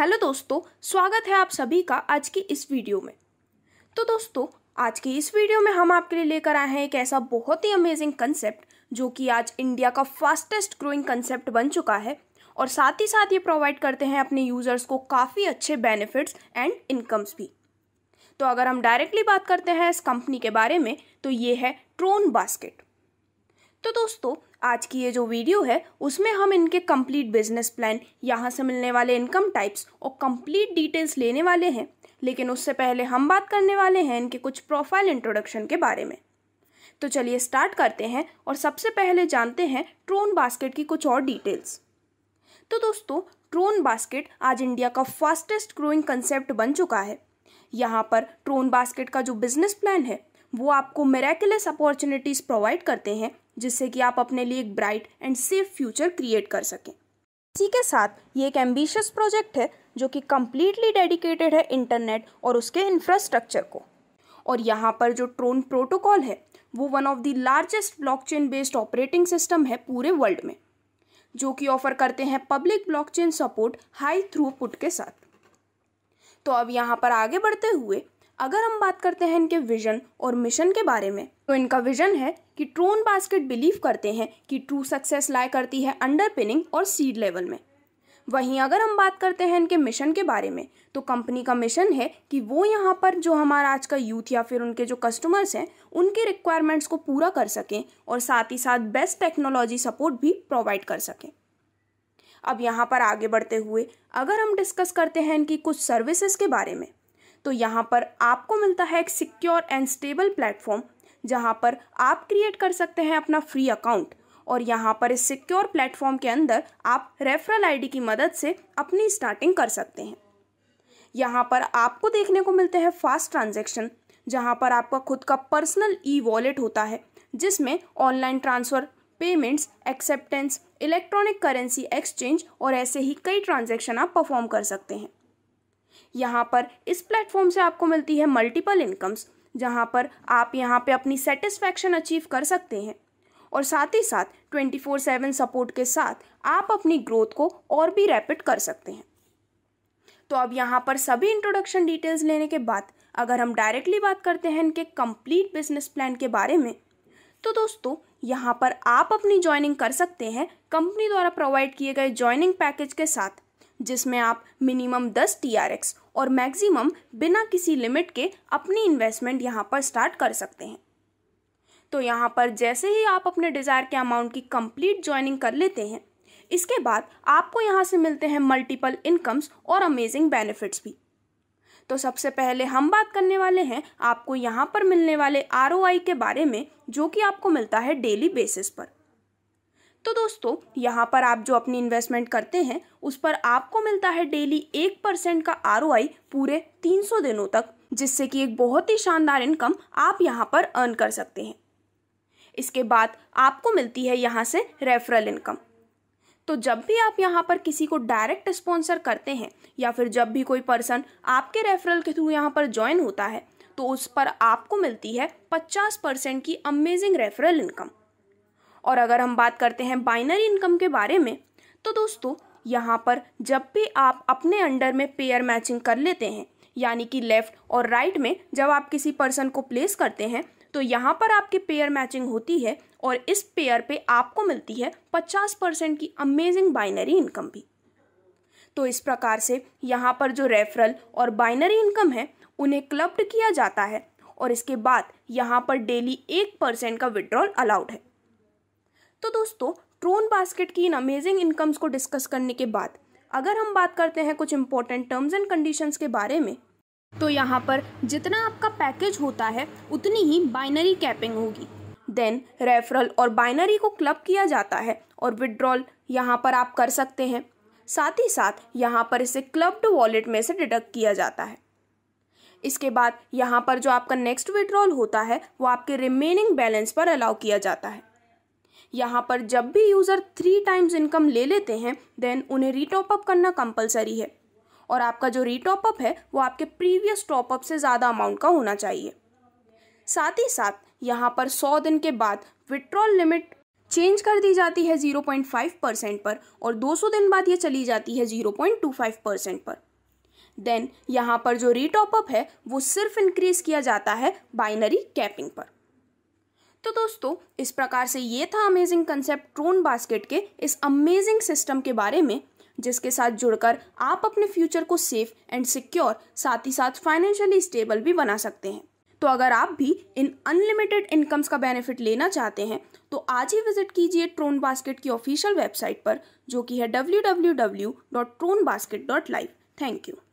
hello दोस्तों स्वागत है आप सभी का आज की इस वीडियो में तो दोस्तों आज की इस वीडियो में हम आपके लिए लेकर आए हैं एक ऐसा बहुत ही अमेजिंग कंसेप्ट जो कि आज इंडिया का फास्टेस्ट ग्रोइंग कंसेप्ट बन चुका है और साथ ही साथ ये प्रोवाइड करते हैं अपने यूज़र्स को काफ़ी अच्छे बेनिफिट्स एंड इनकम्स भी तो अगर हम डायरेक्टली बात करते हैं इस कंपनी के बारे में तो ये है ट्रोन बास्केट तो दोस्तों आज की ये जो वीडियो है उसमें हम इनके कंप्लीट बिजनेस प्लान यहाँ से मिलने वाले इनकम टाइप्स और कंप्लीट डिटेल्स लेने वाले हैं लेकिन उससे पहले हम बात करने वाले हैं इनके कुछ प्रोफाइल इंट्रोडक्शन के बारे में तो चलिए स्टार्ट करते हैं और सबसे पहले जानते हैं ट्रोन बास्केट की कुछ और डिटेल्स तो दोस्तों ट्रोन बास्केट आज इंडिया का फास्टेस्ट ग्रोइंग कंसेप्ट बन चुका है यहाँ पर ट्रोन बास्केट का जो बिजनेस प्लान है वो आपको मेरेकुलस अपॉर्चुनिटीज़ प्रोवाइड करते हैं जिससे कि आप अपने लिए एक bright and safe future create कर सकें इसी के साथ ये एक एम्बिशियस प्रोजेक्ट है जो कि कम्प्लीटली डेडिकेटेड है इंटरनेट और उसके इंफ्रास्ट्रक्चर को और यहाँ पर जो ट्रोन प्रोटोकॉल है वो one of the largest blockchain based operating system है पूरे वर्ल्ड में जो कि ऑफर करते हैं public blockchain support high throughput के साथ तो अब यहाँ पर आगे बढ़ते हुए अगर हम बात करते हैं इनके विजन और मिशन के बारे में तो इनका विजन है कि ट्रोन बास्केट बिलीव करते हैं कि ट्रू सक्सेस लाई करती है अंडरपिनिंग और सीड लेवल में वहीं अगर हम बात करते हैं इनके मिशन के बारे में तो कंपनी का मिशन है कि वो यहाँ पर जो हमारा आज का यूथ या फिर उनके जो कस्टमर्स हैं उनके रिक्वायरमेंट्स को पूरा कर सकें और साथ ही साथ बेस्ट टेक्नोलॉजी सपोर्ट भी प्रोवाइड कर सकें अब यहाँ पर आगे बढ़ते हुए अगर हम डिस्कस करते हैं इनकी कुछ सर्विसेज के बारे में तो यहाँ पर आपको मिलता है एक सिक्योर एंड स्टेबल प्लेटफॉर्म जहाँ पर आप क्रिएट कर सकते हैं अपना फ्री अकाउंट और यहाँ पर इस सिक्योर प्लेटफॉर्म के अंदर आप रेफरल आईडी की मदद से अपनी स्टार्टिंग कर सकते हैं यहाँ पर आपको देखने को मिलते हैं फास्ट ट्रांजेक्शन जहाँ पर आपका खुद का पर्सनल ई वॉलेट होता है जिसमें online transfer payments acceptance electronic currency exchange और ऐसे ही कई ट्रांजेक्शन आप परफॉर्म कर सकते हैं यहाँ पर इस प्लेटफॉर्म से आपको मिलती है मल्टीपल इनकम्स जहाँ पर आप यहाँ पे अपनी सेटिस्फैक्शन अचीव कर सकते हैं और साथ ही साथ ट्वेंटी फोर सेवन सपोर्ट के साथ आप अपनी ग्रोथ को और भी रैपिड कर सकते हैं तो अब यहाँ पर सभी इंट्रोडक्शन डिटेल्स लेने के बाद अगर हम डायरेक्टली बात करते हैं इनके कंप्लीट बिजनेस प्लान के बारे में तो दोस्तों यहाँ पर आप अपनी ज्वाइनिंग कर सकते हैं कंपनी द्वारा प्रोवाइड किए गए ज्वाइनिंग पैकेज के साथ जिसमें आप मिनिमम दस टी और मैक्सिमम बिना किसी लिमिट के अपनी इन्वेस्टमेंट यहाँ पर स्टार्ट कर सकते हैं तो यहाँ पर जैसे ही आप अपने डिज़ायर के अमाउंट की कंप्लीट ज्वाइनिंग कर लेते हैं इसके बाद आपको यहाँ से मिलते हैं मल्टीपल इनकम्स और अमेजिंग बेनिफिट्स भी तो सबसे पहले हम बात करने वाले हैं आपको यहाँ पर मिलने वाले आर के बारे में जो कि आपको मिलता है डेली बेसिस पर तो दोस्तों यहाँ पर आप जो अपनी इन्वेस्टमेंट करते हैं उस पर आपको मिलता है डेली एक परसेंट का आर पूरे 300 दिनों तक जिससे कि एक बहुत ही शानदार इनकम आप यहाँ पर अर्न कर सकते हैं इसके बाद आपको मिलती है यहाँ से रेफरल इनकम तो जब भी आप यहाँ पर किसी को डायरेक्ट स्पॉन्सर करते हैं या फिर जब भी कोई पर्सन आपके रेफरल के थ्रू यहाँ पर ज्वाइन होता है तो उस पर आपको मिलती है पचास परसेंट की अमेजिंग रेफरल इनकम और अगर हम बात करते हैं बाइनरी इनकम के बारे में तो दोस्तों यहाँ पर जब भी आप अपने अंडर में पेयर मैचिंग कर लेते हैं यानी कि लेफ़्ट और राइट में जब आप किसी पर्सन को प्लेस करते हैं तो यहाँ पर आपकी पेयर मैचिंग होती है और इस पेयर पे आपको मिलती है पचास परसेंट की अमेजिंग बाइनरी इनकम भी तो इस प्रकार से यहाँ पर जो रेफरल और बाइनरी इनकम है उन्हें क्लब्ड किया जाता है और इसके बाद यहाँ पर डेली एक परसेंट का विड्रॉल अलाउड है तो दोस्तों ट्रोन बास्केट की इन अमेजिंग इनकम्स को डिस्कस करने के बाद अगर हम बात करते हैं कुछ इंपॉर्टेंट टर्म्स एंड कंडीशंस के बारे में तो यहाँ पर जितना आपका पैकेज होता है उतनी ही बाइनरी कैपिंग होगी देन रेफरल और बाइनरी को क्लब किया जाता है और विड्रॉल यहाँ पर आप कर सकते हैं साथ ही साथ यहाँ पर इसे क्लब्ड वॉलेट में से डिडक्ट किया जाता है इसके बाद यहाँ पर जो आपका नेक्स्ट विड्रॉल होता है वो आपके रिमेनिंग बैलेंस पर अलाउ किया जाता है यहाँ पर जब भी यूज़र थ्री टाइम्स इनकम ले लेते हैं देन उन्हें रीटॉपअप करना कंपलसरी है और आपका जो रीटॉपअप है वो आपके प्रीवियस टॉपअप से ज़्यादा अमाउंट का होना चाहिए साथ ही साथ यहाँ पर सौ दिन के बाद विड्रॉल लिमिट चेंज कर दी जाती है 0.5 परसेंट पर और 200 दिन बाद ये चली जाती है 0.25 परसेंट पर देन यहाँ पर जो रीटॉपअप है वो सिर्फ इंक्रीज किया जाता है बाइनरी कैपिंग पर तो दोस्तों इस प्रकार से ये था अमेजिंग कंसेप्ट ट्रोन बास्केट के इस अमेजिंग सिस्टम के बारे में जिसके साथ जुड़कर आप अपने फ्यूचर को सेफ एंड सिक्योर साथ ही साथ फाइनेंशियली स्टेबल भी बना सकते हैं तो अगर आप भी इन अनलिमिटेड इनकम्स का बेनिफिट लेना चाहते हैं तो आज ही विजिट कीजिए ट्रोन बास्केट की ऑफिशियल वेबसाइट पर जो कि है W W W dot Tron basket dot live thank you